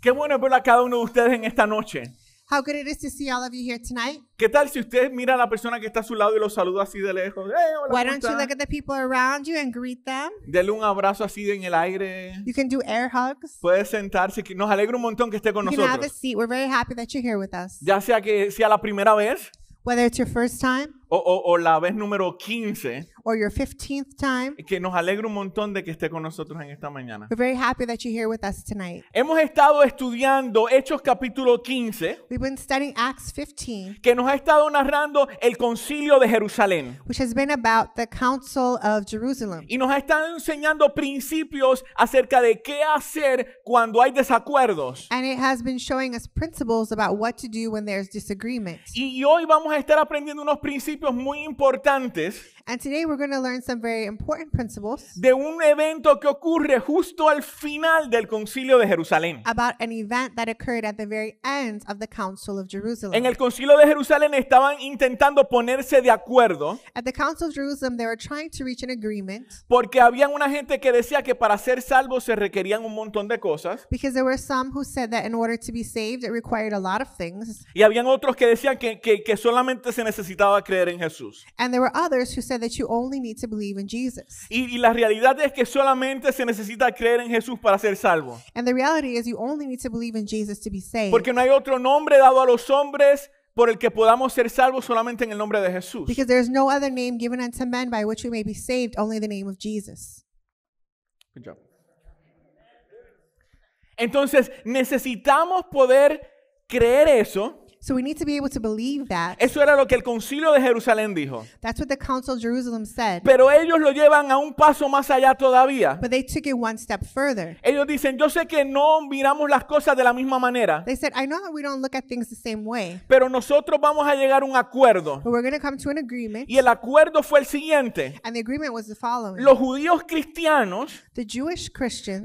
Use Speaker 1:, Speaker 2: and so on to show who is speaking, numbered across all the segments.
Speaker 1: Qué bueno ver a cada uno de ustedes en esta noche.
Speaker 2: How good it is to see all of you here tonight.
Speaker 1: ¿Qué tal si usted mira a la persona que está a su lado y lo saluda así de lejos? Hey, hola, Why don't you look
Speaker 2: at the people around you and greet them?
Speaker 1: Dele un abrazo así en el aire.
Speaker 2: You can do air hugs.
Speaker 1: Puede sentarse. nos alegra un montón que esté con you nosotros. Can have a seat.
Speaker 2: We're very happy that you're here with us.
Speaker 1: Ya sea que sea la primera vez.
Speaker 2: Whether it's your first time.
Speaker 1: O, o, la vez número 15.
Speaker 2: Or your 15th time.
Speaker 1: Que nos alegra un montón de que esté con nosotros en esta mañana. We're
Speaker 2: very happy that you're here with us tonight.
Speaker 1: Hemos estado estudiando Hechos capítulo 15. We've been studying Acts 15. Que nos ha estado narrando el concilio de Jerusalén.
Speaker 2: Which has been about the council of Jerusalem.
Speaker 1: Y nos ha estado enseñando principios acerca de qué hacer cuando hay desacuerdos. And
Speaker 2: it has been showing us principles about what to do when there's
Speaker 1: Y hoy vamos a estar aprendiendo unos principios principios muy importantes And today we're going to learn some very important principles de un evento que ocurre justo al final del Concilio de Jerusalén.
Speaker 2: about an event that occurred at the very end of the Council of Jerusalem. En el
Speaker 1: Concilio de Jerusalén estaban intentando ponerse de acuerdo
Speaker 2: At the Council of Jerusalem, they were trying to reach an agreement
Speaker 1: porque había una gente que decía que para ser salvo se requerían un montón de cosas
Speaker 2: because there were some who said that in order to be saved, it required a lot of things.
Speaker 1: y habían otros que decían que, que, que solamente se necesitaba creer en Jesús.
Speaker 2: And there were others who said that you only need to believe in Jesus.
Speaker 1: Y, y la realidad es que solamente se necesita creer en Jesús para ser salvo.
Speaker 2: And the reality is you only need to believe in Jesus to be saved. Porque
Speaker 1: no hay otro nombre dado a los hombres por el que podamos ser salvos solamente en el nombre de Jesús.
Speaker 2: Because there is no other name given unto men by which we may be saved, only the name of Jesus.
Speaker 1: Good job. Entonces, necesitamos poder creer eso So we need to be able to believe that. Eso era lo que el concilio de Jerusalén dijo.
Speaker 2: That's what the council of Jerusalem said.
Speaker 1: Pero ellos lo llevan a un paso más allá todavía. But they took it one step further. Ellos dicen, yo sé que no miramos las cosas de la misma manera. They
Speaker 2: said, I know that we don't look at things the same way.
Speaker 1: Pero nosotros vamos a llegar a un acuerdo.
Speaker 2: But we're going to come to an agreement.
Speaker 1: Y el acuerdo fue el siguiente.
Speaker 2: And the agreement was the following. Los
Speaker 1: judíos cristianos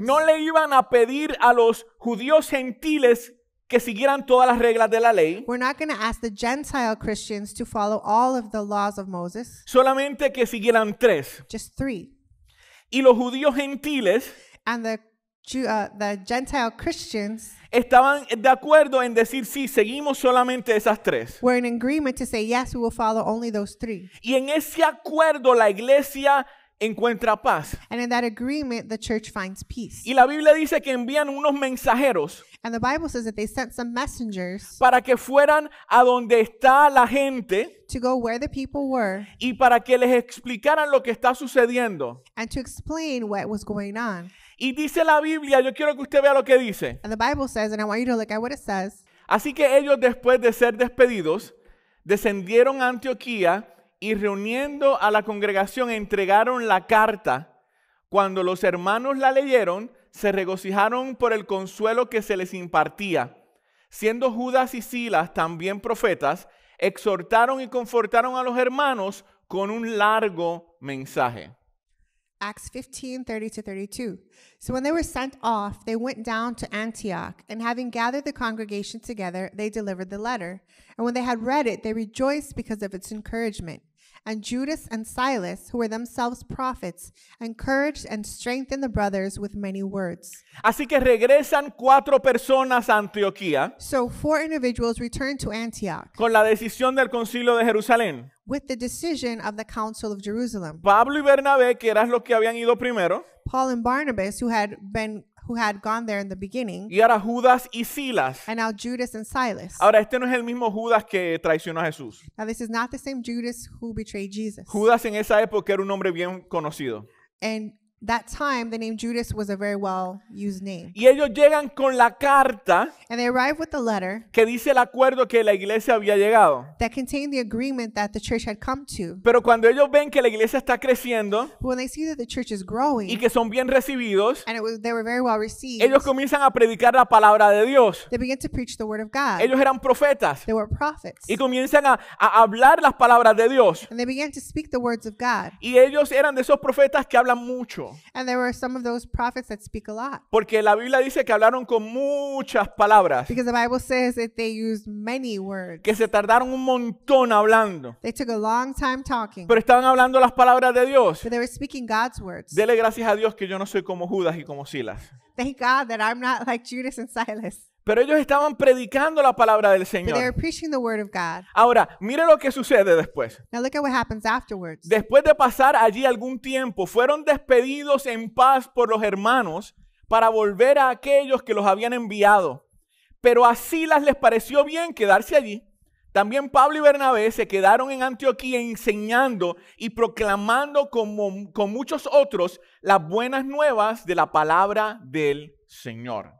Speaker 1: no le iban a pedir a los judíos gentiles que siguieran todas las reglas de la ley. We're Solamente que siguieran tres. Y los judíos gentiles And uh, the,
Speaker 2: Gentile Christians
Speaker 1: estaban de acuerdo en decir sí, seguimos solamente esas tres. Y en ese acuerdo la iglesia encuentra paz. Y la Biblia dice que envían unos mensajeros. And the Bible says that they sent some messengers para que fueran a donde está la gente. To go where the people were. Y para que les explicaran lo que está sucediendo. to explain
Speaker 2: what was going on.
Speaker 1: Y dice la Biblia, yo quiero que usted vea lo que dice. Así que ellos después de ser despedidos, descendieron a Antioquía y reuniendo a la congregación entregaron la carta. Cuando los hermanos la leyeron, se regocijaron por el consuelo que se les impartía. Siendo Judas y Silas también profetas, exhortaron y confortaron a los hermanos con un largo mensaje.
Speaker 2: Acts 15, 30 to 32. So when they were sent off, they went down to Antioch, and having gathered the congregation together, they delivered the letter. And when they had read it, they rejoiced because of its encouragement. And Judas and Silas, who were themselves prophets, encouraged and strengthened the brothers with many words.
Speaker 1: Así que regresan cuatro personas a Antioquía
Speaker 2: So four individuals returned to Antioch
Speaker 1: con la decisión del concilio de Jerusalén.
Speaker 2: with the decision of the Council of Jerusalem.
Speaker 1: Pablo y Bernabé, que eran los que habían ido primero,
Speaker 2: Paul and Barnabas, who had been who had gone there in the beginning.
Speaker 1: Y ahora Judas y Silas.
Speaker 2: And now Judas and Silas.
Speaker 1: Ahora este no es el mismo Judas que traicionó a Jesús.
Speaker 2: Now this is not the same Judas who betrayed Jesus.
Speaker 1: Judas en esa época era un hombre bien conocido.
Speaker 2: And that time the name Judas was a very well used name.
Speaker 1: Y ellos llegan con la carta
Speaker 2: And they arrive with the letter
Speaker 1: que dice el acuerdo que la iglesia había llegado.
Speaker 2: that contained the agreement that the church had come to.
Speaker 1: Pero cuando ellos ven que la iglesia está creciendo But when they see that the church is growing y que son bien recibidos, and
Speaker 2: it was, they were very well received, ellos
Speaker 1: comienzan a predicar la palabra de Dios. they begin to preach the word of
Speaker 2: God. Ellos eran
Speaker 1: profetas They were prophets. y comienzan a, a hablar las palabras de Dios. and they began to speak the words of God. Y ellos eran de esos profetas que hablan mucho.
Speaker 2: And there were some of those prophets that speak a lot.
Speaker 1: Porque la Biblia dice que hablaron con muchas palabras. Because
Speaker 2: the Bible says that they used many words.
Speaker 1: Que se tardaron un montón hablando.
Speaker 2: They took a long time talking. Pero
Speaker 1: estaban hablando las palabras de Dios. But they were
Speaker 2: speaking God's words.
Speaker 1: Dele gracias a Dios que yo no soy como Judas y como Silas.
Speaker 2: Thank God that I'm not like Judas and Silas.
Speaker 1: Pero ellos estaban predicando la palabra del Señor. Ahora, mire lo que sucede después. Después de pasar allí algún tiempo, fueron despedidos en paz por los hermanos para volver a aquellos que los habían enviado. Pero a Silas les pareció bien quedarse allí. También Pablo y Bernabé se quedaron en Antioquía enseñando y proclamando como, con muchos otros las buenas nuevas de la palabra del Señor.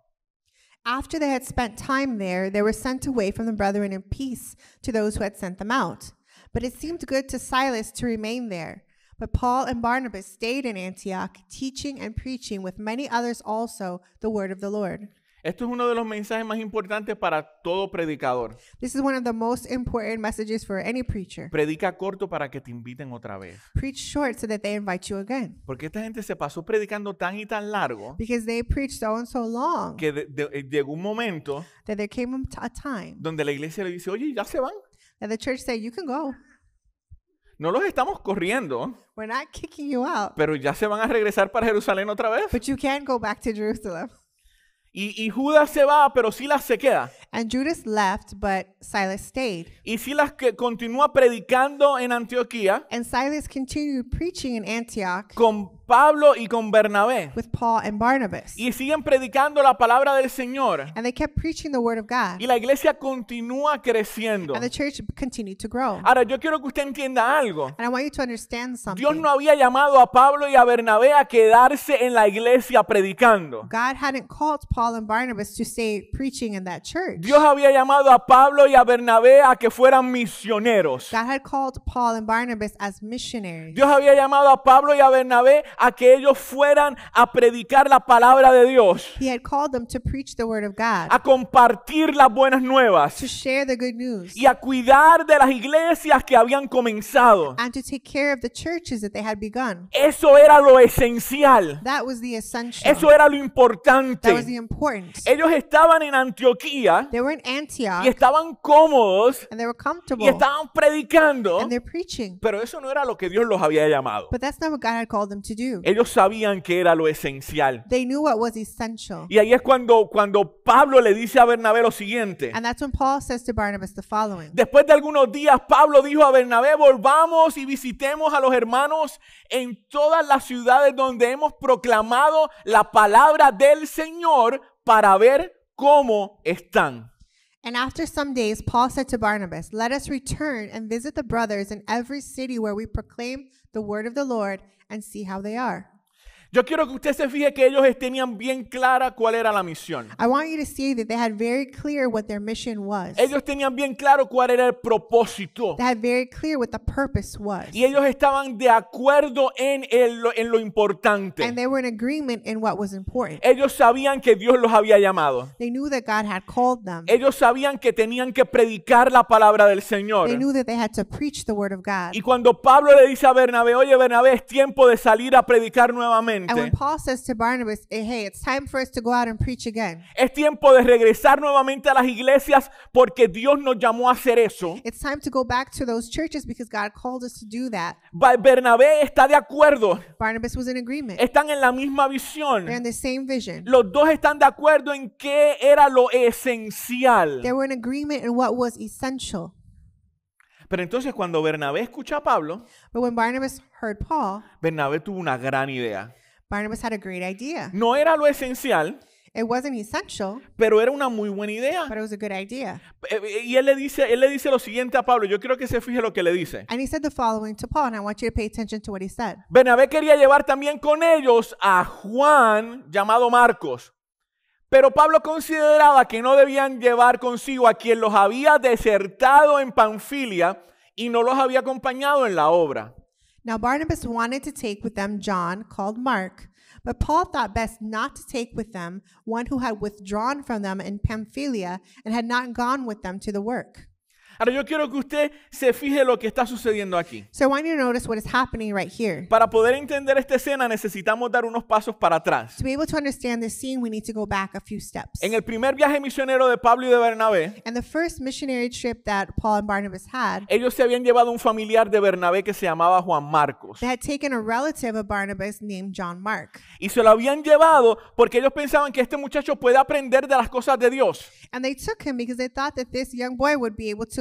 Speaker 1: After they had spent
Speaker 2: time there, they were sent away from the brethren in peace to those who had sent them out. But it seemed good to Silas to remain there. But Paul and Barnabas stayed in Antioch, teaching and preaching with many others also the word of the Lord.
Speaker 1: Esto es uno de los mensajes más importantes para todo predicador.
Speaker 2: This is one of the most important messages for any preacher.
Speaker 1: Predica corto para que te inviten otra vez.
Speaker 2: Preach short so that they invite you again.
Speaker 1: Porque esta gente se pasó predicando tan y tan largo.
Speaker 2: Because they preached so and so long.
Speaker 1: Que eh, llegó un momento
Speaker 2: that there came a time
Speaker 1: donde la iglesia le dice, "Oye, ya se van." That the church said, "You can go." No los estamos corriendo.
Speaker 2: We're not kicking you out.
Speaker 1: Pero ya se van a regresar para Jerusalén otra vez. But you can go back to Jerusalem. Y, Judas se va, pero Silas se queda. And Judas left, but Silas stayed. Y Silas que continúa predicando en Antioquía. And Silas continued preaching in Antioch. Pablo y con
Speaker 2: Bernabé.
Speaker 1: Y siguen predicando la palabra del Señor. Y la iglesia continúa creciendo. Ahora, yo quiero que usted entienda algo. Dios no había llamado a Pablo y a Bernabé a quedarse en la iglesia predicando. Dios había llamado a Pablo y a Bernabé a que fueran misioneros. Dios había llamado a Pablo y a Bernabé a que ellos fueran a predicar la palabra de Dios. A compartir las buenas nuevas. Y a cuidar de las iglesias que habían comenzado. Eso era lo esencial. Eso era lo importante. Ellos estaban en Antioquía. Y estaban cómodos. Y estaban predicando. Pero eso no era lo que Dios los había llamado. Ellos sabían que era lo esencial.
Speaker 2: They knew what was essential.
Speaker 1: Y ahí es cuando, cuando Pablo le dice a Bernabé lo siguiente.
Speaker 2: And that's when Paul says to Barnabas the following.
Speaker 1: Después de algunos días, Pablo dijo a Bernabé, volvamos y visitemos a los hermanos en todas las ciudades donde hemos proclamado la palabra del Señor para ver cómo están.
Speaker 2: And after some days, Paul said to Barnabas, Let us return and visit the brothers in every city where we proclaim the word of the Lord and see how they are.
Speaker 1: Yo quiero que usted se fije que ellos tenían bien clara cuál era la misión. Ellos tenían bien claro cuál era el propósito. very clear what the purpose was. Y ellos estaban de acuerdo en, en lo importante. And they were in agreement in what was important. Ellos sabían que Dios los había llamado.
Speaker 2: They knew that God had called
Speaker 1: them. Ellos sabían que tenían que predicar la palabra del Señor. They knew
Speaker 2: that they had to preach the word
Speaker 1: of God. Y cuando Pablo le dice a Bernabé, oye Bernabé, es tiempo de salir a predicar nuevamente nuevamente. And
Speaker 2: Paul says to Barnabas, eh, hey, it's time for us to go out and preach again.
Speaker 1: Es tiempo de regresar nuevamente a las iglesias porque Dios nos llamó a hacer eso.
Speaker 2: It's time to go back to those churches because God called us to do that.
Speaker 1: Bernabé está de acuerdo. Barnabas was in agreement. Están en la misma visión. They're in the same vision. Los dos están de acuerdo en qué era lo esencial. They were
Speaker 2: in agreement in what was essential.
Speaker 1: Pero entonces cuando Bernabé escucha a Pablo,
Speaker 2: But when Barnabas heard Paul,
Speaker 1: Bernabé tuvo una gran idea.
Speaker 2: Barnabas had a great idea.
Speaker 1: No era lo esencial. It wasn't pero era una muy buena idea. But it was a good idea. Eh, eh, y él le dice, él le dice lo siguiente a Pablo. Yo quiero que se fije lo que le dice.
Speaker 2: And he said the following to Paul, and I want you to pay attention to what he said.
Speaker 1: Bernabé quería llevar también con ellos a Juan llamado Marcos. Pero Pablo consideraba que no debían llevar consigo a quien los había desertado en Panfilia y no los había acompañado en la obra.
Speaker 2: Now Barnabas wanted to take with them John, called Mark, but Paul thought best not to take with them one who had withdrawn from them in Pamphylia and had not gone with them to the work.
Speaker 1: Ahora yo quiero que usted se fije lo que está sucediendo aquí. Para poder entender esta escena necesitamos dar unos pasos para atrás.
Speaker 2: En
Speaker 1: el primer viaje misionero de Pablo y de Bernabé, ellos se habían llevado un familiar de Bernabé que se llamaba Juan Marcos. Y se lo habían llevado porque ellos pensaban que este muchacho puede aprender de las cosas de Dios. And
Speaker 2: they took him because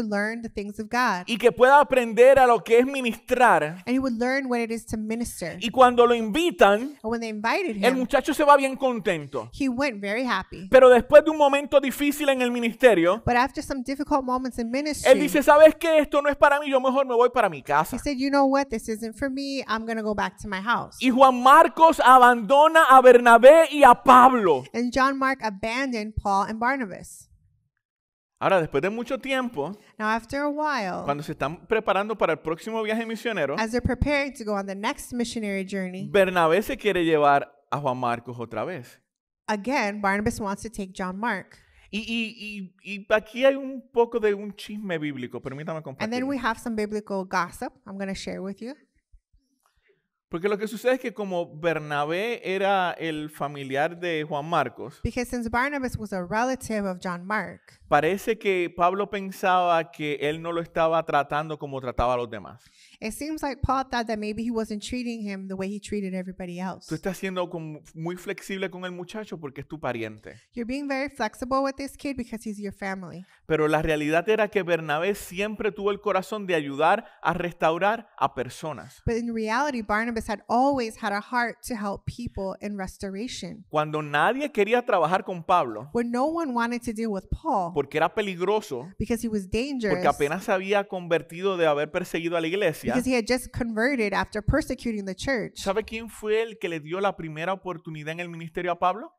Speaker 2: learn the things of God.
Speaker 1: y que pueda aprender a lo que es ministrar. And he would learn what it is to minister. Y cuando lo invitan, And when they invited him, el muchacho se va bien contento.
Speaker 2: he went very happy.
Speaker 1: Pero después de un momento difícil en el ministerio,
Speaker 2: But after some difficult moments in ministry, él dice,
Speaker 1: ¿sabes qué? Esto no es para mí, yo mejor me voy para mi casa. he
Speaker 2: said, You know what? This isn't for me. I'm going to go back to my house.
Speaker 1: Y Juan Marcos abandona a Bernabé y a Pablo.
Speaker 2: And John Mark abandoned Paul and Barnabas.
Speaker 1: Ahora, después de mucho tiempo,
Speaker 2: Now, after a while, cuando
Speaker 1: se están preparando para el próximo viaje misionero, as they're
Speaker 2: preparing to go on the next missionary journey,
Speaker 1: Bernabé se quiere llevar a Juan Marcos otra vez.
Speaker 2: again, Barnabas wants to take John Mark.
Speaker 1: Y, y, y, y aquí hay un poco de un chisme bíblico, permítame And then
Speaker 2: we have some biblical gossip I'm going to share with you.
Speaker 1: Porque lo que sucede es que como Bernabé era el familiar de Juan Marcos,
Speaker 2: Because since Barnabas was a relative of John Mark,
Speaker 1: Parece que Pablo pensaba que él no lo estaba tratando como trataba a los demás.
Speaker 2: It seems like Paul thought that maybe he wasn't treating him the way he treated everybody else.
Speaker 1: Tú estás siendo muy flexible con el muchacho porque es tu pariente.
Speaker 2: You're being very flexible with this kid because he's your family.
Speaker 1: Pero la realidad era que Bernabé siempre tuvo el corazón de ayudar a restaurar a personas.
Speaker 2: But in reality, Barnabas had always had a heart to help people in restoration.
Speaker 1: Cuando nadie quería trabajar con Pablo,
Speaker 2: When no one wanted to deal with Paul,
Speaker 1: porque era peligroso.
Speaker 2: Porque apenas
Speaker 1: se había convertido de haber perseguido a la iglesia. ¿Sabe quién fue el que le dio la primera oportunidad en el ministerio a Pablo?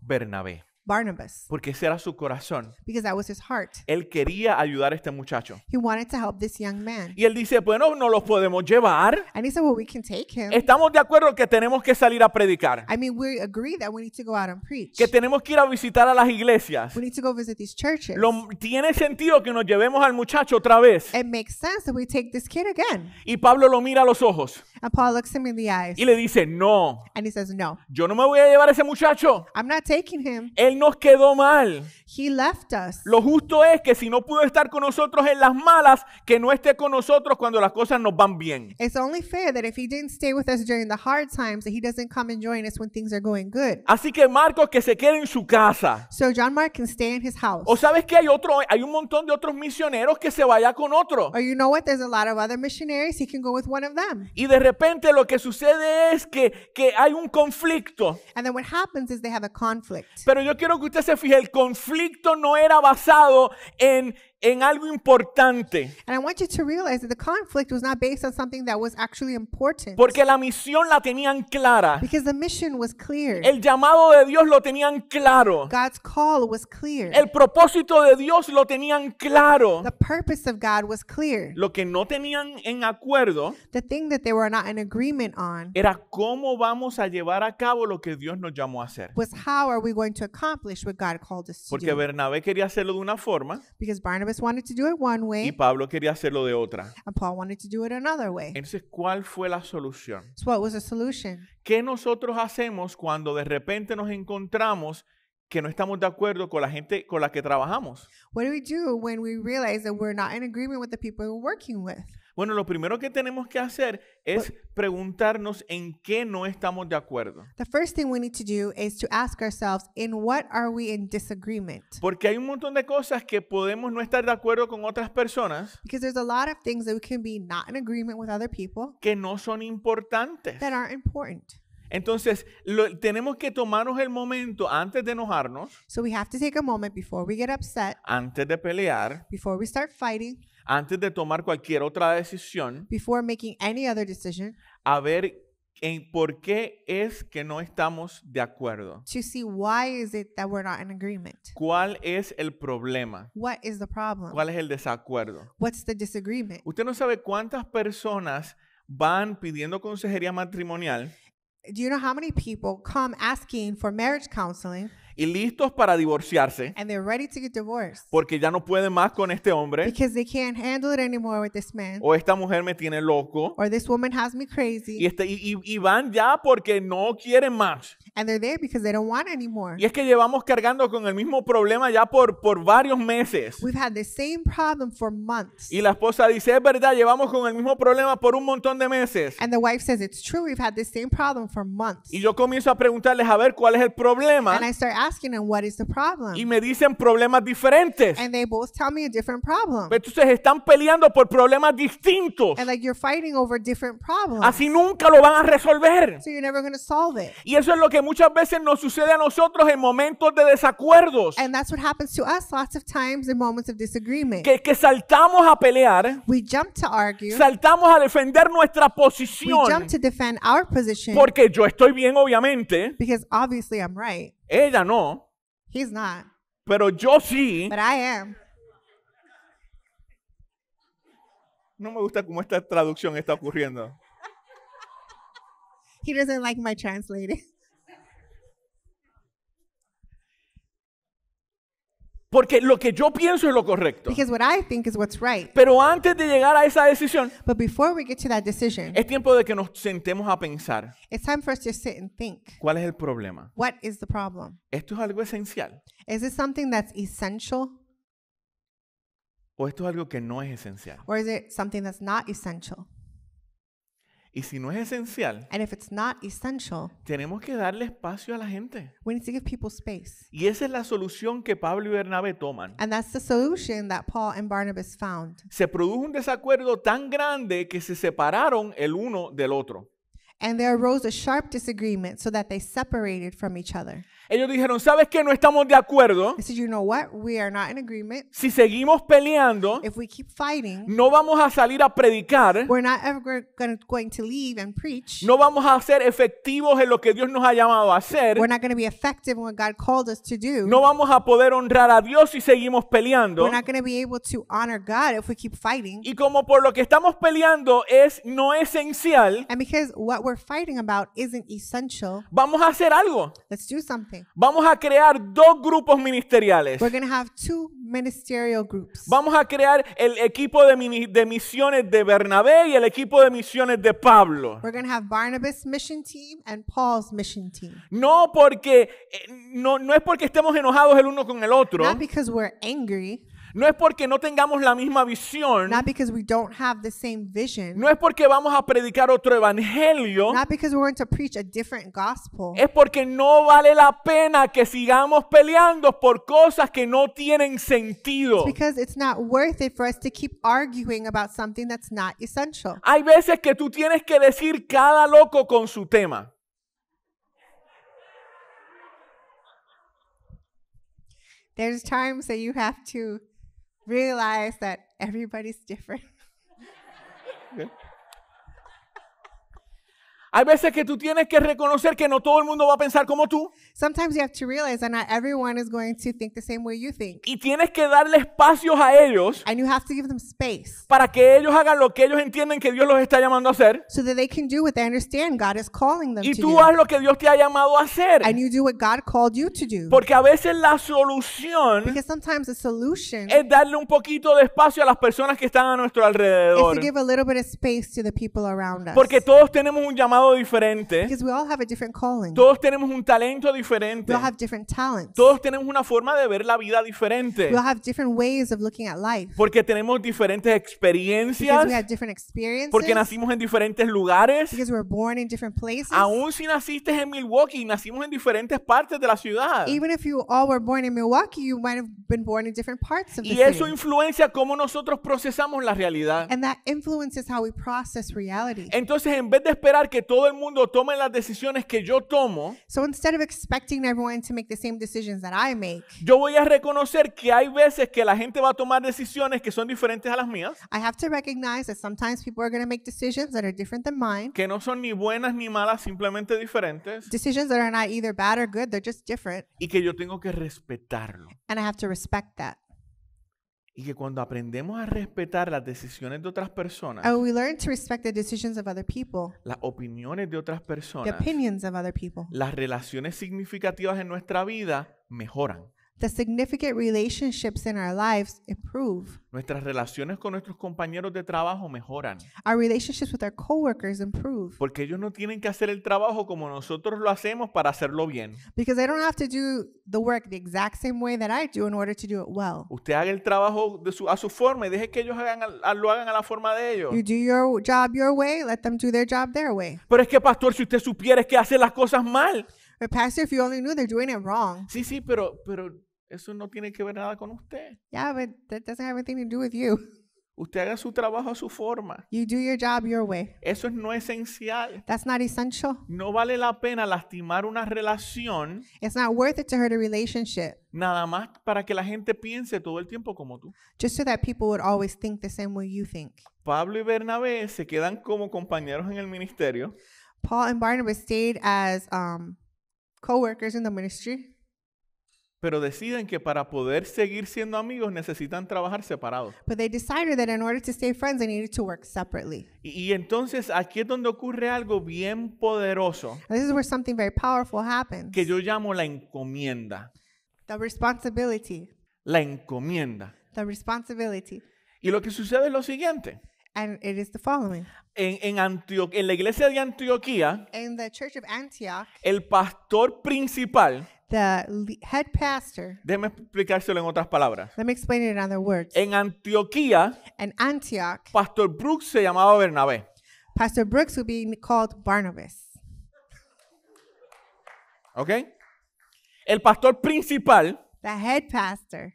Speaker 1: Bernabé. Barnabas. Porque ese era su corazón.
Speaker 2: Because that was his heart.
Speaker 1: Él quería ayudar a este muchacho.
Speaker 2: He wanted to help this young man.
Speaker 1: Y él dice, bueno, no los podemos llevar.
Speaker 2: And he said, well, we can take him.
Speaker 1: Estamos de acuerdo que tenemos que salir a predicar.
Speaker 2: I mean, we agree that we need to go out and preach.
Speaker 1: Que tenemos que ir a visitar a las iglesias. We need to go visit these churches. Lo, tiene sentido que nos llevemos al muchacho otra vez. It makes sense that we take this kid again. Y Pablo lo mira a los ojos.
Speaker 2: And Paul looks him in the eyes. Y
Speaker 1: le dice, no.
Speaker 2: And he says, no.
Speaker 1: Yo no me voy a llevar a ese muchacho.
Speaker 2: I'm not taking him.
Speaker 1: Él nos quedó mal. He left us. Lo justo es que si no pudo estar con nosotros en las malas, que no esté con nosotros cuando las cosas nos van bien.
Speaker 2: It's only fair that if he didn't stay with us during the hard times, that he doesn't come and join us when things are going good.
Speaker 1: Así que Marcos que se quede en su casa. So John Mark can stay in his house. O sabes que hay otro, hay un montón de otros misioneros que se vaya con otro. Or
Speaker 2: you know what? There's a lot of other missionaries. He can go with one of
Speaker 1: them. Y de repente lo que sucede es que que hay un conflicto. And then what happens is they have a conflict. Pero yo quiero quiero que usted se fije, el conflicto no era basado en en algo importante. Porque la misión la tenían clara. Because the mission was clear. El llamado de Dios lo tenían claro. God's call was clear. El propósito de Dios lo tenían claro. The
Speaker 2: purpose of God was clear.
Speaker 1: Lo que no tenían en acuerdo
Speaker 2: the thing that they were not in agreement on
Speaker 1: era cómo vamos a llevar a cabo lo que Dios nos llamó a hacer.
Speaker 2: Was how are we going to accomplish what God called us to Porque
Speaker 1: Bernabé quería hacerlo de una forma.
Speaker 2: Because Barnabas Barnabas wanted to do it one way. Y
Speaker 1: Pablo quería hacerlo de otra.
Speaker 2: And Paul wanted to do it another way.
Speaker 1: Entonces, ¿cuál fue la solución?
Speaker 2: what was the solution?
Speaker 1: ¿Qué nosotros hacemos cuando de repente nos encontramos que no estamos de acuerdo con la gente con la que trabajamos?
Speaker 2: What do we do when we realize that we're not in agreement with the people we're working with?
Speaker 1: Bueno, lo primero que tenemos que hacer es preguntarnos en qué no estamos de acuerdo.
Speaker 2: The first thing we need to do is to ask ourselves in what are we in disagreement?
Speaker 1: Porque hay un montón de cosas que podemos no estar de acuerdo con otras personas.
Speaker 2: Because there's a lot of things that we can be not in agreement with other people. Que no son importantes. That aren't important.
Speaker 1: Entonces, lo, tenemos que tomarnos el momento antes de enojarnos.
Speaker 2: So we have to take a moment before we get upset.
Speaker 1: Antes de pelear.
Speaker 2: Before we start fighting
Speaker 1: antes de tomar cualquier otra decisión,
Speaker 2: before making any other decision,
Speaker 1: a ver en por qué es que no estamos de acuerdo. to
Speaker 2: see why is
Speaker 1: it that we're not in agreement. ¿Cuál es el problema? What is the problem? ¿Cuál es el desacuerdo? What's the disagreement? Usted no sabe cuántas personas van pidiendo consejería matrimonial
Speaker 2: Do you know how many people come asking for marriage counseling
Speaker 1: y listos para divorciarse. Porque ya no pueden más con este hombre. O esta mujer me tiene loco. Y, este, y, van ya porque no quieren más.
Speaker 2: Y
Speaker 1: es que llevamos cargando con el mismo problema ya por, por varios meses. Y la esposa dice, es verdad, llevamos con el mismo problema por un montón de meses. Y yo comienzo a preguntarles a ver cuál es el problema
Speaker 2: asking them what is the problem. Y
Speaker 1: me dicen problemas diferentes. And
Speaker 2: they both tell me a different problem.
Speaker 1: Entonces están peleando por problemas distintos. And
Speaker 2: like you're fighting over different problems. Así nunca lo van a resolver. So you're never going to solve it.
Speaker 1: Y eso es lo que muchas veces nos sucede a nosotros en momentos de desacuerdos.
Speaker 2: And that's what happens to us lots of times in moments of disagreement. Que, que
Speaker 1: saltamos a pelear. We jump to argue. Saltamos a defender nuestra posición. We jump to defend our position. Porque yo estoy bien obviamente. Because obviously I'm right. Ella no, He's not, pero yo sí. but I am. No me gusta cómo esta traducción está ocurriendo.
Speaker 2: He doesn't like my translating.
Speaker 1: Porque lo que yo pienso es lo correcto.
Speaker 2: Because what I think is what's right.
Speaker 1: Pero antes de llegar a esa decisión, But before we get to that decision, es tiempo de que nos sentemos a pensar.
Speaker 2: It's time for us to sit and think.
Speaker 1: ¿Cuál es el problema?
Speaker 2: What is the problem? ¿Esto es algo esencial? Is this something that's essential?
Speaker 1: ¿O esto es algo que no es esencial?
Speaker 2: Or is it something that's not essential?
Speaker 1: Y si no es esencial,
Speaker 2: And if it's not essential,
Speaker 1: tenemos que darle espacio a la gente. we need to give people space. Y esa es la solución que Pablo y Bernabé toman.
Speaker 2: And that's the solution that Paul and Barnabas found.
Speaker 1: Se produjo un desacuerdo tan grande que se separaron el uno del otro.
Speaker 2: And there arose a sharp disagreement so that they separated from each other.
Speaker 1: Ellos dijeron, ¿sabes qué? No estamos de acuerdo. They said, you know
Speaker 2: what? We are not in agreement.
Speaker 1: Si seguimos peleando, If we keep fighting, no vamos a salir a predicar. we're not ever gonna, going to leave and preach. No vamos a ser efectivos en lo que Dios nos ha llamado a hacer. We're not going to be effective in what God called us to do. No vamos a poder honrar a Dios si seguimos peleando. We're not going to be able to honor God if we keep fighting. Y como por lo que estamos peleando es no esencial, And because what we're fighting about isn't essential, vamos a hacer algo. let's do something. Vamos a crear dos grupos ministeriales. We're
Speaker 2: going to have two ministerial groups.
Speaker 1: Vamos a crear el equipo de, de misiones de Bernabé y el equipo de misiones de Pablo.
Speaker 2: We're going to have Barnabas mission team and Paul's mission team.
Speaker 1: No porque eh, no, no es porque estemos enojados el uno con el otro. Not because we're angry. No es porque no tengamos la misma visión. Not because we don't have the same vision. No es porque vamos a predicar otro evangelio. Not
Speaker 2: because we're going to preach a different gospel.
Speaker 1: Es porque no vale la pena que sigamos peleando por cosas que no tienen sentido. It's because it's not worth it for us to
Speaker 2: keep arguing about something that's not essential.
Speaker 1: Hay veces que tú tienes que decir cada loco con su tema.
Speaker 2: There's times that you have to realize that
Speaker 1: everybody's different. Hay veces que tú tienes que reconocer que no todo el mundo va a pensar como tú. Sometimes you have to realize that not everyone is going to think the same way you think. Y tienes que darle espacios a ellos. And you have to give them space. Para que ellos hagan lo que ellos entienden que Dios los está llamando a hacer. So that they can do what they understand
Speaker 2: God is calling them to do. Y tú haz lo que Dios te ha llamado a hacer. And you do what God called you to do. Porque a veces la solución Because sometimes the solution
Speaker 1: es darle un poquito de espacio a las personas que están a nuestro alrededor. Is to give
Speaker 2: a little bit of space to the people around us. Porque
Speaker 1: todos tenemos un llamado diferente. Todos tenemos un talento diferente. Todos tenemos una forma de ver la vida diferente. Porque tenemos diferentes experiencias.
Speaker 2: Porque nacimos
Speaker 1: en diferentes lugares. Aún si naciste en Milwaukee, nacimos en diferentes partes de la ciudad. Y eso influencia cómo nosotros procesamos la realidad. Entonces, en vez de esperar que todos todo el mundo tome las decisiones que yo tomo,
Speaker 2: So instead of expecting everyone to make the same decisions that I make,
Speaker 1: yo voy a reconocer que hay veces que la gente va a tomar decisiones que son diferentes a las mías,
Speaker 2: I have to recognize that sometimes people are going to make decisions that are different than mine,
Speaker 1: que no son ni buenas ni malas, simplemente diferentes, decisions
Speaker 2: that are not either bad or good, they're just different,
Speaker 1: y que yo tengo que respetarlo.
Speaker 2: and I have to respect that
Speaker 1: y que cuando aprendemos a respetar las decisiones de otras personas, las opiniones de otras personas, las relaciones significativas en nuestra vida mejoran.
Speaker 2: The significant relationships in our lives improve.
Speaker 1: Nuestras relaciones con nuestros compañeros de trabajo mejoran.
Speaker 2: Our relationships with our coworkers improve.
Speaker 1: Porque ellos no tienen que hacer el trabajo como nosotros lo hacemos para hacerlo bien.
Speaker 2: Because they don't have to do the work the exact same way that I do in order to do it well.
Speaker 1: Usted haga el trabajo de su, a su forma y deje que ellos hagan a, lo hagan a la forma de ellos. You do
Speaker 2: your job your way, let them do their job their way.
Speaker 1: Pero es que pastor, si usted supiera es que hace las cosas mal.
Speaker 2: But pastor, if you only knew, they're doing it wrong. Sí, sí,
Speaker 1: pero, pero eso no tiene que ver nada con usted.
Speaker 2: Yeah, but that doesn't have anything to do with you.
Speaker 1: Usted haga su trabajo a su forma.
Speaker 2: You do your job your way.
Speaker 1: Eso es no esencial.
Speaker 2: That's not essential.
Speaker 1: No vale la pena lastimar una relación.
Speaker 2: It's not worth it to hurt a relationship.
Speaker 1: Nada más para que la gente piense todo el tiempo como tú.
Speaker 2: Just so that people would always think the same way you think.
Speaker 1: Pablo y Bernabé se quedan como compañeros en el ministerio.
Speaker 2: Paul and Barnabas stayed as um, coworkers in the ministry,
Speaker 1: pero deciden que para poder seguir siendo amigos necesitan trabajar separados.
Speaker 2: but they decided that in order to stay friends, they needed to work separately.
Speaker 1: Y, y entonces aquí es donde ocurre algo bien poderoso
Speaker 2: And this is where something very powerful happens
Speaker 1: que yo llamo la encomienda.
Speaker 2: the responsibility.
Speaker 1: La encomienda.
Speaker 2: The responsibility.
Speaker 1: Y lo que sucede es lo siguiente.
Speaker 2: And it is the following.
Speaker 1: En, en, en la iglesia de Antioquía,
Speaker 2: In the church of Antioch,
Speaker 1: el pastor principal,
Speaker 2: the head pastor,
Speaker 1: déjeme explicárselo en otras palabras.
Speaker 2: let me explain it in other words.
Speaker 1: En Antioquía, In Antioch, Pastor Brooks se llamaba Bernabé.
Speaker 2: Pastor Brooks would be called Barnabas.
Speaker 1: ¿Ok? El pastor principal
Speaker 2: The head pastor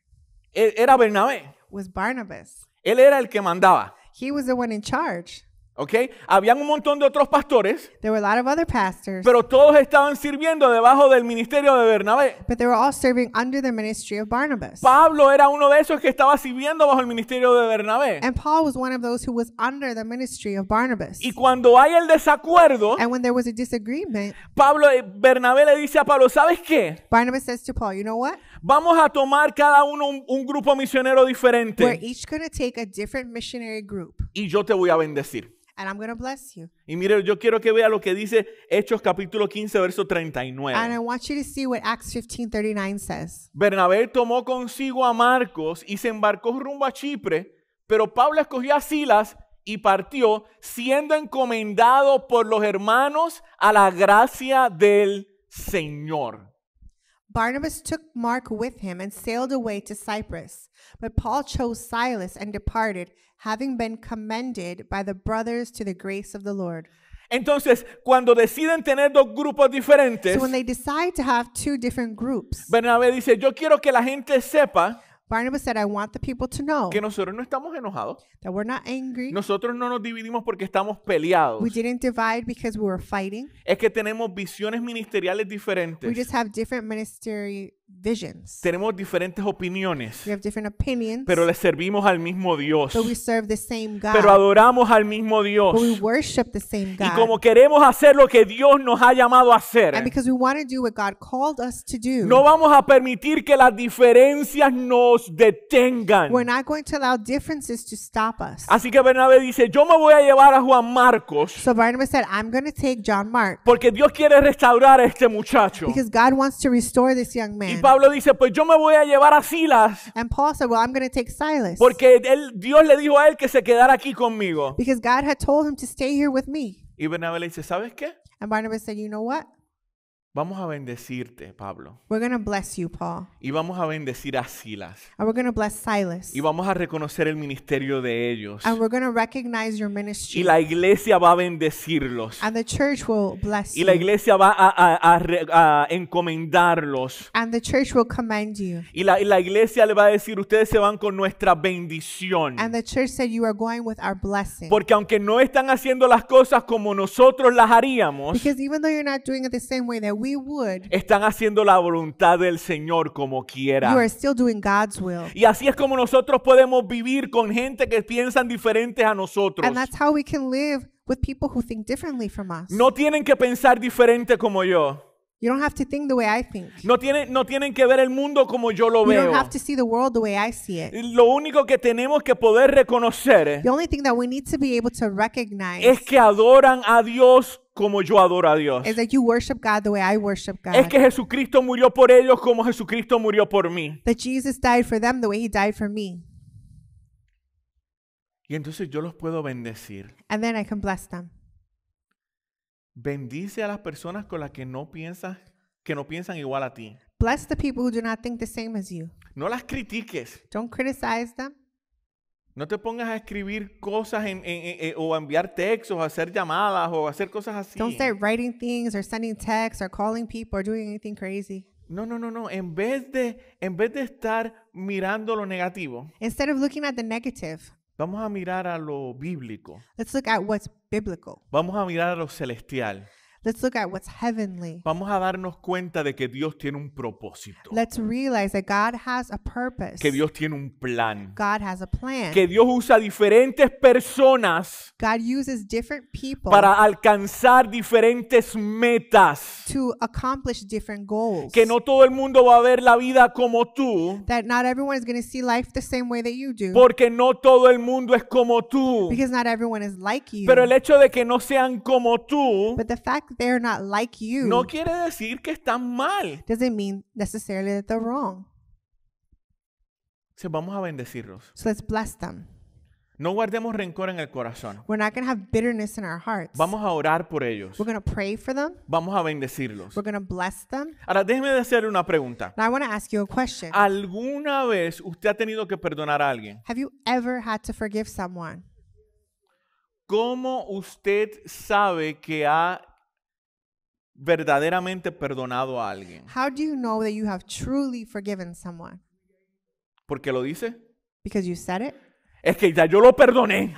Speaker 2: e-, era Bernabé. was Barnabas.
Speaker 1: Él era el que mandaba. He was the one in charge. Okay. Habían un montón de otros pastores, There were a lot of other pastors, pero todos estaban sirviendo debajo del ministerio de Bernabé. but they were all serving under the ministry of Barnabas. Pablo era uno de esos que estaba sirviendo bajo el ministerio de Bernabé.
Speaker 2: And Paul was one of those who was under the ministry of Barnabas. Y cuando hay el desacuerdo, And when
Speaker 1: there was a disagreement, Pablo, eh, Bernabé le dice a Pablo, ¿sabes qué? Barnabas says to Paul, You know what? Vamos a tomar cada uno un, grupo misionero diferente. Y yo te voy a bendecir. Y mire, yo quiero que vea lo que dice Hechos capítulo 15, verso 39. Bernabé tomó consigo a Marcos y se embarcó rumbo a Chipre, pero Pablo escogió a Silas y partió, siendo encomendado por los hermanos a la gracia del Señor. Barnabas took
Speaker 2: Mark with him and sailed away to Cyprus. But Paul chose Silas and departed, having been commended by the brothers to the grace of the Lord.
Speaker 1: Entonces, cuando deciden tener dos grupos diferentes, so when
Speaker 2: they decide to have two different groups,
Speaker 1: Bernabé dice, yo quiero que la gente sepa Barnabas
Speaker 2: said, I want the people to know que
Speaker 1: nosotros no estamos enojados. that we're not angry. Nosotros no nos dividimos porque estamos peleados. We
Speaker 2: didn't divide because we were fighting.
Speaker 1: Es que tenemos visiones ministeriales diferentes. We just
Speaker 2: have different ministry
Speaker 1: visions. Tenemos diferentes opiniones.
Speaker 2: We have different opinions. Pero
Speaker 1: le servimos al mismo Dios. But we
Speaker 2: serve the same God. Pero
Speaker 1: adoramos al mismo Dios. But
Speaker 2: we worship the same God. Y como
Speaker 1: queremos hacer lo que Dios nos ha llamado a hacer. And because
Speaker 2: we want to do what God called us to do. No
Speaker 1: vamos a permitir que las diferencias nos detengan. We're not going to allow differences to
Speaker 2: stop us.
Speaker 1: Así que Bernabé dice, "Yo me voy a llevar a Juan Marcos." So Barnabas said, "I'm going to take John
Speaker 2: Mark." Porque Dios quiere restaurar a este muchacho. Because God wants to restore this young man. Pablo dice,
Speaker 1: pues yo me voy a llevar a Silas. Porque Dios le dijo a él que se quedara aquí conmigo. Y Bernabé le dice, ¿sabes qué?
Speaker 2: Barnabas you know what?
Speaker 1: Vamos a bendecirte, Pablo.
Speaker 2: We're going to bless you, Paul.
Speaker 1: Y vamos a bendecir a Silas.
Speaker 2: And we're going to bless Silas.
Speaker 1: Y vamos a reconocer el ministerio de ellos. And
Speaker 2: we're going to recognize your ministry.
Speaker 1: Y la iglesia va a bendecirlos.
Speaker 2: And the church will bless you. Y la
Speaker 1: iglesia va a, a, a, a encomendarlos.
Speaker 2: And the church will commend you.
Speaker 1: Y la, y la iglesia le va a decir, ustedes se van con nuestra bendición. And the church
Speaker 2: said, you are going with our blessing. Porque
Speaker 1: aunque no están haciendo las cosas como nosotros las haríamos. Because
Speaker 2: even though you're not doing it the same way that we would,
Speaker 1: están haciendo la voluntad del Señor como quiera. You are
Speaker 2: still doing God's will.
Speaker 1: Y así es como nosotros podemos vivir con gente que piensan diferentes a nosotros. And that's
Speaker 2: how we can live with people who think differently from us.
Speaker 1: No tienen que pensar diferente como yo.
Speaker 2: You don't have to think the way I think.
Speaker 1: No tienen, no tienen que ver el mundo como yo lo veo. you Don't have to
Speaker 2: see the world the way I see
Speaker 1: it. Lo único que tenemos que poder reconocer the
Speaker 2: only thing that we need to be able to recognize
Speaker 1: es que adoran a Dios como yo adoro a Dios. Is
Speaker 2: that you worship God the way I worship God. Es
Speaker 1: que Jesucristo murió por ellos como Jesucristo murió por mí.
Speaker 2: That Jesus died for them the way he died for me.
Speaker 1: Y entonces yo los puedo bendecir.
Speaker 2: And then I can bless them.
Speaker 1: Bendice a las personas con las que no piensas que no piensan igual a ti.
Speaker 2: Bless the people who do not think the same as you.
Speaker 1: No las critiques.
Speaker 2: Don't criticize them.
Speaker 1: No te pongas a escribir cosas en, en, en, eh, o a enviar textos, o a hacer llamadas o a hacer cosas así. Don't start
Speaker 2: writing things or sending texts or calling people or doing anything crazy.
Speaker 1: No, no, no, no. En vez de, en vez de estar mirando lo negativo, Instead of looking at the negative, vamos a mirar a lo bíblico. let's look at what's biblical. Vamos a mirar a lo celestial.
Speaker 2: Let's look at what's heavenly.
Speaker 1: Vamos a darnos cuenta de que Dios tiene un propósito.
Speaker 2: Let's realize that God has a purpose.
Speaker 1: Que Dios tiene un plan.
Speaker 2: God has a plan. Que
Speaker 1: Dios usa diferentes personas
Speaker 2: God uses different people para
Speaker 1: alcanzar diferentes metas.
Speaker 2: To accomplish different goals.
Speaker 1: Que no todo el mundo va a ver la vida como tú.
Speaker 2: That not everyone is going to see life the same way that you do. Porque
Speaker 1: no todo el mundo es como tú.
Speaker 2: Because not everyone is like you. Pero el
Speaker 1: hecho de que no sean como tú But the fact they're not like you no quiere decir que están mal. doesn't mean necessarily that they're wrong. Se vamos a bendecirlos.
Speaker 2: So let's bless them.
Speaker 1: No guardemos rencor en el corazón.
Speaker 2: We're not gonna have bitterness in our hearts.
Speaker 1: Vamos a orar por ellos. We're going
Speaker 2: pray for them.
Speaker 1: Vamos a bendecirlos. We're
Speaker 2: going to bless them.
Speaker 1: Ahora déjeme hacerle una pregunta. Now I want to ask you a question. ¿Alguna vez usted ha tenido que perdonar a alguien?
Speaker 2: Have you ever had to forgive someone?
Speaker 1: ¿Cómo usted sabe que ha verdaderamente perdonado a alguien?
Speaker 2: How do you know that you have truly forgiven someone?
Speaker 1: ¿Porque lo dice? Because you said it? es que ya yo lo perdoné.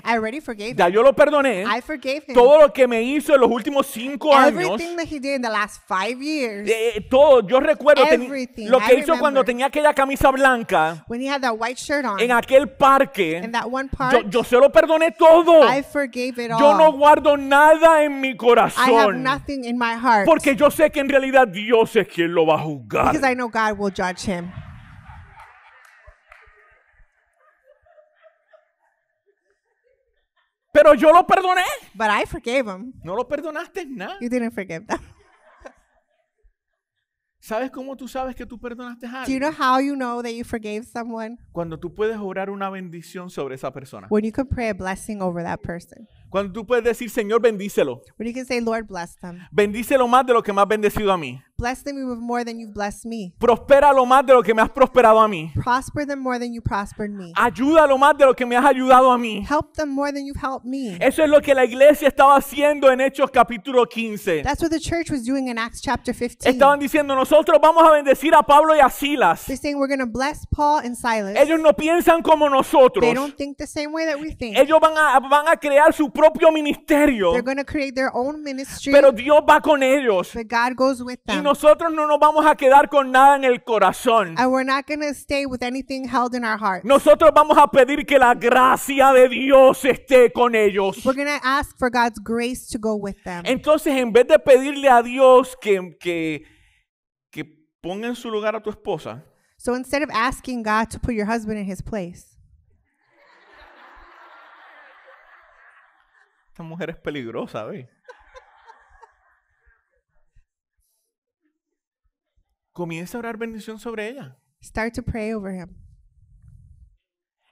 Speaker 1: ya yo lo perdoné. Todo lo que me hizo en los últimos cinco años. he todo, yo recuerdo lo que hizo cuando tenía aquella camisa blanca. En aquel parque. Yo, se lo perdoné todo.
Speaker 2: Yo no
Speaker 1: guardo nada en mi corazón. Porque yo sé que en realidad Dios es quien lo va a juzgar. Pero yo lo perdoné. But I forgave him. No lo perdonaste nada. You didn't forgive them. ¿Sabes cómo tú sabes que tú perdonaste a alguien? Do
Speaker 2: you know how you know that you forgave someone?
Speaker 1: Cuando tú puedes orar una bendición sobre esa persona. When you
Speaker 2: can pray a blessing over that person.
Speaker 1: Cuando tú puedes decir, Señor, bendícelo.
Speaker 2: When you can say, Lord, bless them.
Speaker 1: Bendícelo más de lo que me has bendecido a mí.
Speaker 2: Bless them with more than you've blessed me.
Speaker 1: Prospéralo más de lo que me has prosperado a mí.
Speaker 2: Prosper them more than you prospered me.
Speaker 1: Ayúdalo más de lo que me has ayudado a mí.
Speaker 2: Help them more than you've helped me.
Speaker 1: Eso es lo que la iglesia estaba haciendo en Hechos capítulo 15. That's
Speaker 2: what the church was doing in Acts chapter 15. Estaban
Speaker 1: diciendo, nosotros vamos a bendecir a Pablo y a Silas. They're
Speaker 2: saying we're going to bless Paul and Silas. Ellos
Speaker 1: no piensan como nosotros. They don't
Speaker 2: think the same way that we think.
Speaker 1: Ellos van a, van a crear su propio propio ministerio. Pero Dios va con ellos. Y nosotros no nos vamos a quedar con nada en el corazón. Nosotros vamos a pedir que la gracia de Dios esté con ellos. Entonces, en vez de pedirle a Dios que, que, ponga en su lugar a tu esposa,
Speaker 2: So instead of asking God to put your husband in his place,
Speaker 1: Esta mujer es peligrosa, ¿ves? Comienza a orar bendición sobre ella.
Speaker 2: Start to pray over him.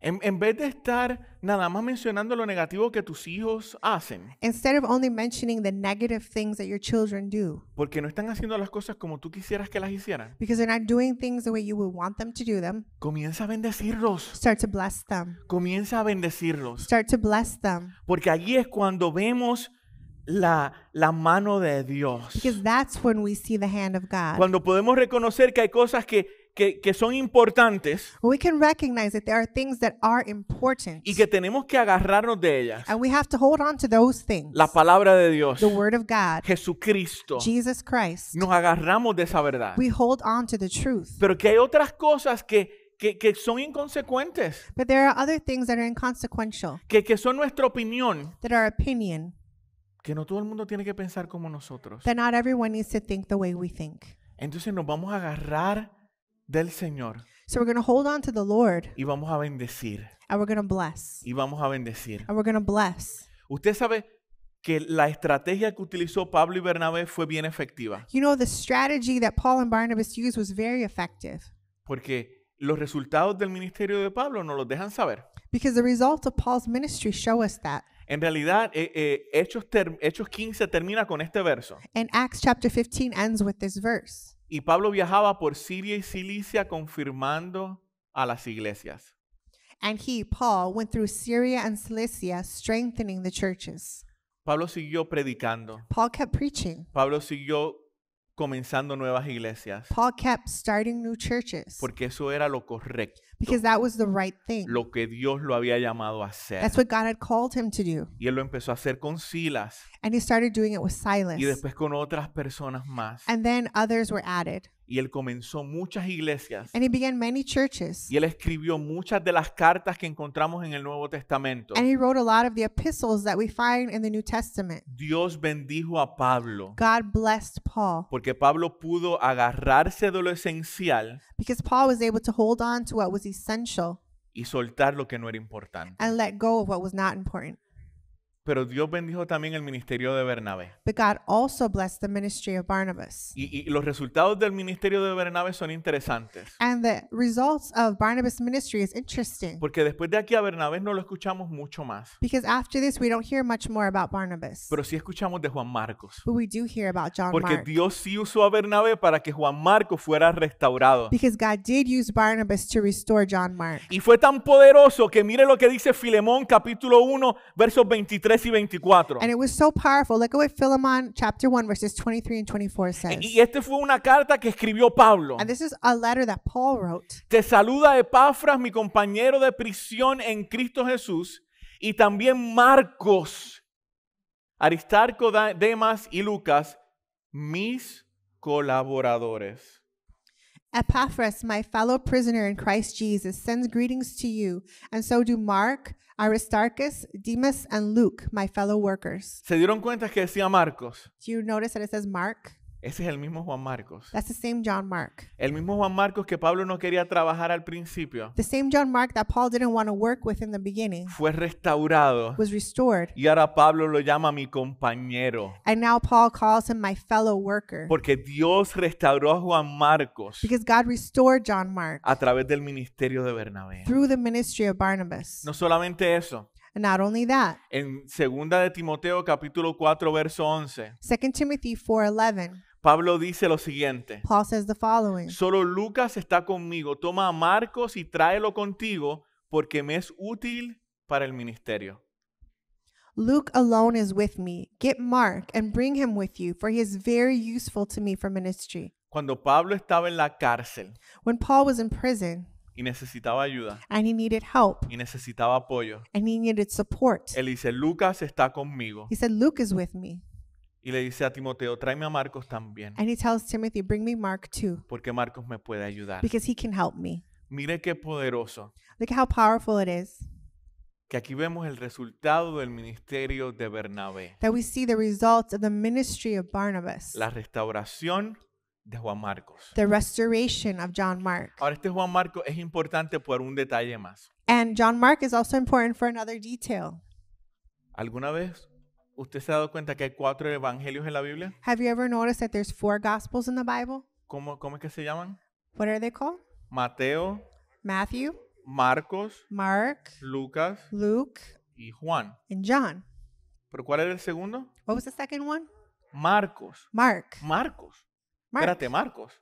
Speaker 1: En, en, vez de estar nada más mencionando lo negativo que tus hijos hacen.
Speaker 2: Instead of only mentioning the negative things that your children do.
Speaker 1: Porque no están haciendo las cosas como tú quisieras que las hicieran.
Speaker 2: Because they're not doing things the way you would
Speaker 1: want them to do them. Comienza a bendecirlos. Start to bless them. Comienza a bendecirlos. Start to bless them. Porque allí es cuando vemos la, la, mano de Dios.
Speaker 2: Because that's when we see the hand of God.
Speaker 1: Cuando podemos reconocer que hay cosas que que, que son importantes
Speaker 2: we can recognize that there are things that are important.
Speaker 1: y que tenemos que agarrarnos de ellas.
Speaker 2: And we have to hold on to those things.
Speaker 1: La palabra de Dios, the word of God, Jesucristo, Jesus Christ. Nos agarramos de esa verdad. We
Speaker 2: hold on to the truth.
Speaker 1: Pero que hay otras cosas que que, que, son inconsecuentes.
Speaker 2: But there are other things that are inconsequential.
Speaker 1: Que, que son nuestra opinión.
Speaker 2: That are opinion.
Speaker 1: Que no todo el mundo tiene que pensar como nosotros. That
Speaker 2: not everyone needs to think the way we think.
Speaker 1: Entonces nos vamos a agarrar del Señor.
Speaker 2: So we're going to hold on to the Lord
Speaker 1: Y vamos a bendecir.
Speaker 2: and we're going to bless.
Speaker 1: Y vamos a bendecir. And
Speaker 2: we're going to bless.
Speaker 1: Usted sabe que la estrategia que utilizó Pablo y Bernabé fue bien efectiva.
Speaker 2: You know, the strategy that Paul and Barnabas used was very effective
Speaker 1: Porque los resultados del ministerio de Pablo nos los dejan saber.
Speaker 2: because the results of Paul's ministry show us that.
Speaker 1: En realidad, eh, eh Hechos, ter- Hechos 15 termina con este verso.
Speaker 2: And Acts chapter 15 ends with this verse
Speaker 1: y Pablo viajaba por Siria y Cilicia confirmando a las iglesias. Pablo siguió predicando. Paul kept Pablo siguió comenzando nuevas iglesias.
Speaker 2: Paul kept starting new churches.
Speaker 1: Porque eso era lo correcto.
Speaker 2: Because that was the right thing.
Speaker 1: Lo que Dios lo había llamado a hacer. That's what
Speaker 2: God had called him to do.
Speaker 1: Y él lo empezó a hacer con Silas.
Speaker 2: And he started doing it with Silas. Y
Speaker 1: después con otras personas más.
Speaker 2: And then others were added.
Speaker 1: Y él comenzó muchas iglesias.
Speaker 2: And he began many churches.
Speaker 1: Y él escribió muchas de las cartas que encontramos en el Nuevo Testamento. And
Speaker 2: he wrote a lot of the epistles that we find in the New Testament.
Speaker 1: Dios bendijo a Pablo.
Speaker 2: God blessed Paul.
Speaker 1: Porque Pablo pudo agarrarse de lo esencial.
Speaker 2: Because Paul was able to hold on to what was essential.
Speaker 1: Y soltar lo que no era importante.
Speaker 2: And let go of what was not important.
Speaker 1: Pero Dios bendijo también el ministerio de Bernabé.
Speaker 2: God also blessed the ministry of Barnabas.
Speaker 1: Y, los resultados del ministerio de Bernabé son interesantes.
Speaker 2: And the results of Barnabas' ministry is interesting.
Speaker 1: Porque después de aquí a Bernabé no lo escuchamos mucho más.
Speaker 2: Because after this we don't hear much more about Barnabas.
Speaker 1: Pero sí escuchamos de Juan Marcos.
Speaker 2: But we do hear about John Porque
Speaker 1: Dios sí usó a Bernabé para que Juan Marcos fuera restaurado.
Speaker 2: Because God did use Barnabas to restore John Mark.
Speaker 1: Y fue tan poderoso que mire lo que dice Filemón capítulo 1 versos 23 23 y 24. And it
Speaker 2: was so powerful. Look at what Philemon chapter 1 verses 23 and 24 says. Y
Speaker 1: esta fue una carta que escribió Pablo. And this
Speaker 2: is a letter that Paul
Speaker 1: wrote. Te saluda Epafras, mi compañero de prisión en Cristo Jesús, y también Marcos, Aristarco, Demas y Lucas, mis colaboradores.
Speaker 2: Epaphras, my fellow prisoner in Christ Jesus, sends greetings to you, and so do Mark, Aristarchus, Demas, and Luke, my fellow workers.
Speaker 1: ¿Se dieron cuenta que decía Marcos?
Speaker 2: Do you notice that it says Mark?
Speaker 1: Ese es el mismo Juan Marcos.
Speaker 2: That's the same John Mark.
Speaker 1: El mismo Juan Marcos que Pablo no quería trabajar al principio.
Speaker 2: The same John Mark that Paul didn't want to work with in the beginning.
Speaker 1: Fue restaurado. Was restored. Y ahora Pablo lo llama mi compañero.
Speaker 2: And now Paul calls him my fellow worker.
Speaker 1: Porque Dios restauró a Juan Marcos.
Speaker 2: Because God restored John Mark.
Speaker 1: A través del ministerio de Bernabé.
Speaker 2: Through the ministry of Barnabas.
Speaker 1: No solamente eso.
Speaker 2: And not only that.
Speaker 1: En 2 de Timoteo capítulo 4 verso 11.
Speaker 2: 2 Timothy 4:11.
Speaker 1: Pablo dice lo siguiente. Solo Lucas está conmigo. Toma a Marcos y tráelo contigo porque me es útil para el ministerio.
Speaker 2: Luke alone is with me. Get Mark and bring him with you, for he is very useful to me for ministry.
Speaker 1: Cuando Pablo estaba en la cárcel.
Speaker 2: When Paul was in prison.
Speaker 1: Y necesitaba ayuda.
Speaker 2: he needed help.
Speaker 1: Y necesitaba apoyo.
Speaker 2: And he needed support.
Speaker 1: Él dice, Lucas está conmigo. He
Speaker 2: said, Luke is with me.
Speaker 1: Y le dice a Timoteo, tráeme a Marcos también.
Speaker 2: And he tells Timothy, bring me Mark too,
Speaker 1: porque Marcos me puede ayudar. because
Speaker 2: he can help me.
Speaker 1: Mire qué poderoso
Speaker 2: Look at how powerful it is
Speaker 1: que aquí vemos el resultado del ministerio de Bernabé, that
Speaker 2: we see the results of the ministry of Barnabas,
Speaker 1: la restauración de Juan Marcos.
Speaker 2: the restoration of John Mark.
Speaker 1: Ahora este Juan Marcos es importante por un detalle más.
Speaker 2: And John Mark is also important for another detail.
Speaker 1: ¿Alguna vez ¿Usted se ha dado cuenta que hay cuatro evangelios en la Biblia?
Speaker 2: Have you ever noticed that there's four gospels in the Bible?
Speaker 1: ¿Cómo, cómo es que se llaman?
Speaker 2: What are they called?
Speaker 1: Mateo, Matthew, Marcos, Mark, Lucas, Luke, y Juan. And John. ¿Pero cuál era el segundo? What was the second one? Marcos. Mark. Marcos. Mark. Espérate, Marcos.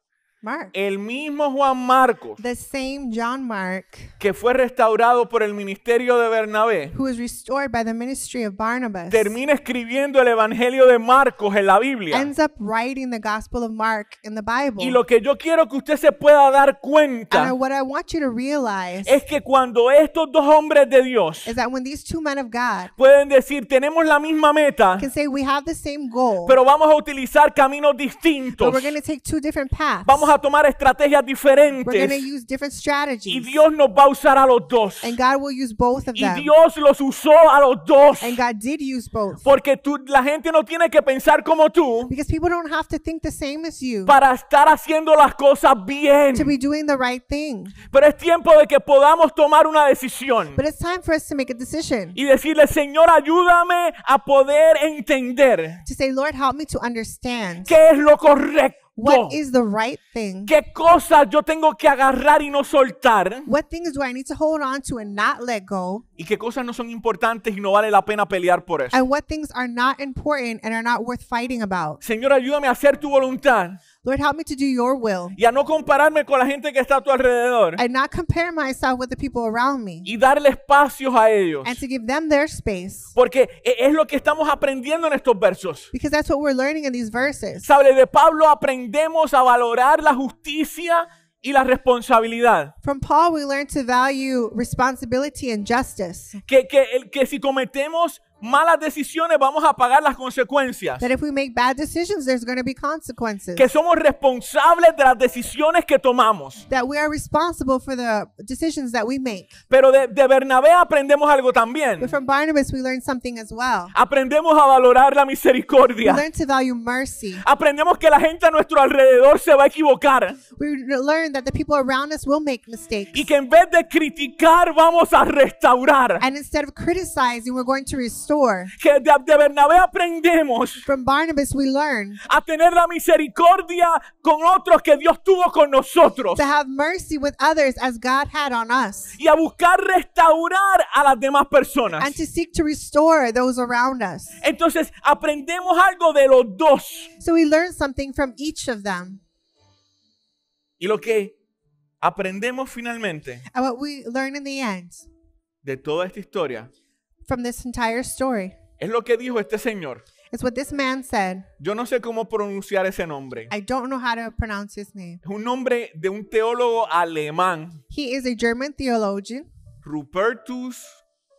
Speaker 1: Mark. El mismo Juan Marcos. The same John Mark. Que fue restaurado por el ministerio de Bernabé. Who was restored
Speaker 2: by the ministry of Barnabas.
Speaker 1: Termina escribiendo el evangelio de Marcos en la Biblia. Ends
Speaker 2: up writing the gospel of Mark in the Bible. Y lo
Speaker 1: que yo quiero que usted se pueda dar cuenta And
Speaker 2: what I want you to realize
Speaker 1: es que cuando estos dos hombres de Dios
Speaker 2: is that when these two men of God
Speaker 1: pueden decir tenemos la misma meta, can say, We have the same goal, pero vamos a utilizar caminos distintos. But we're going to take two different paths. Vamos a tomar estrategias diferentes y Dios nos va a usar a los dos. Y Dios los usó a los dos. Porque tú, la gente no tiene que pensar como tú
Speaker 2: para estar haciendo las cosas bien. Pero
Speaker 1: es tiempo de que podamos tomar una decisión y decirle, Señor, ayúdame a poder entender qué
Speaker 2: es lo correcto. What is the right thing? ¿Qué cosas yo tengo que agarrar y
Speaker 1: no soltar?
Speaker 2: What things do I need to hold on to and not let go?
Speaker 1: y qué cosas no son importantes y no vale la pena pelear por eso. And
Speaker 2: what things are not important and are not worth fighting about. Señor, ayúdame a hacer tu voluntad. Lord, help me to do your will.
Speaker 1: Y a no compararme con la gente que está a tu alrededor.
Speaker 2: And not compare myself with the people around me.
Speaker 1: Y darle espacios a ellos.
Speaker 2: And to give them their
Speaker 1: space. Porque e-, es lo que estamos aprendiendo en estos versos. Because that's what we're learning in these verses. Sabe, de Pablo aprendemos a valorar la justicia y la responsabilidad. From Paul we learn to value responsibility and justice. Que, que, que si cometemos malas decisiones, vamos a pagar las consecuencias. That
Speaker 2: if we make bad decisions, there's going
Speaker 1: to be consequences. Que somos responsables de las decisiones que tomamos. That we are responsible for the decisions that we make. Pero de, de Bernabé aprendemos algo también. But from
Speaker 2: Barnabas we learned something as well.
Speaker 1: Aprendemos a valorar la misericordia. We learn
Speaker 2: to value mercy.
Speaker 1: Aprendemos que la gente a nuestro alrededor se va a equivocar.
Speaker 2: We learn that the people around us will make mistakes. Y que en vez de criticar vamos a restaurar. And instead of criticizing,
Speaker 1: we're going to restore. Que de, de Bernabé aprendemos From Barnabas we learn a tener la misericordia con otros que Dios tuvo con nosotros. to have mercy with others as God had on us y a buscar restaurar a las demás personas. and to seek
Speaker 2: to restore those around us.
Speaker 1: Entonces aprendemos algo de los dos.
Speaker 2: So we learn something from each of them.
Speaker 1: Y lo que aprendemos finalmente
Speaker 2: And what we learn in the end
Speaker 1: de toda esta historia
Speaker 2: entire story.
Speaker 1: Es lo que dijo este señor.
Speaker 2: what this man said.
Speaker 1: Yo no sé cómo pronunciar ese nombre.
Speaker 2: I don't know how to pronounce his name.
Speaker 1: Es un nombre de un teólogo alemán.
Speaker 2: He is a German theologian.
Speaker 1: Rupertus,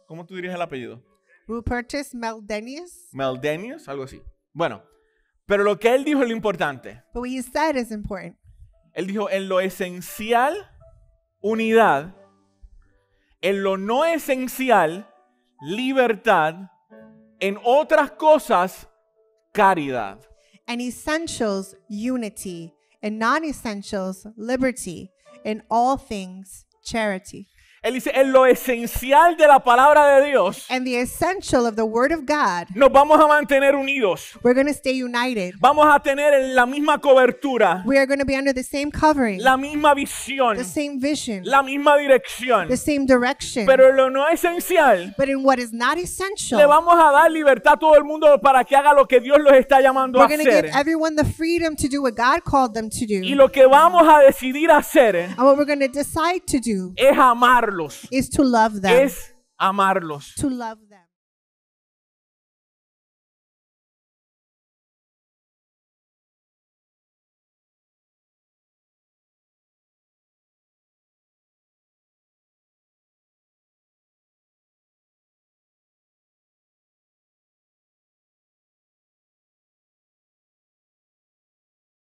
Speaker 1: ¿cómo tú dirías el apellido?
Speaker 2: Rupertus Meldenius.
Speaker 1: Meldenius, algo así. Bueno, pero lo que él dijo es lo importante.
Speaker 2: what he said is important.
Speaker 1: Él dijo, en lo esencial, unidad. En lo no esencial, libertad, en otras cosas, caridad. And
Speaker 2: essentials, unity. And non essentials, liberty. In all things, charity.
Speaker 1: Él dice, en lo esencial de la palabra de Dios,
Speaker 2: nos vamos a mantener unidos. united. Vamos a tener la misma cobertura, la misma visión,
Speaker 1: la misma dirección. Pero en lo no esencial, le vamos a dar libertad a todo el mundo para que haga lo que Dios los está llamando a hacer.
Speaker 2: Y lo que vamos
Speaker 1: a decidir hacer es
Speaker 2: amar amarlos. Is to love them. Es
Speaker 1: amarlos.
Speaker 2: To love them.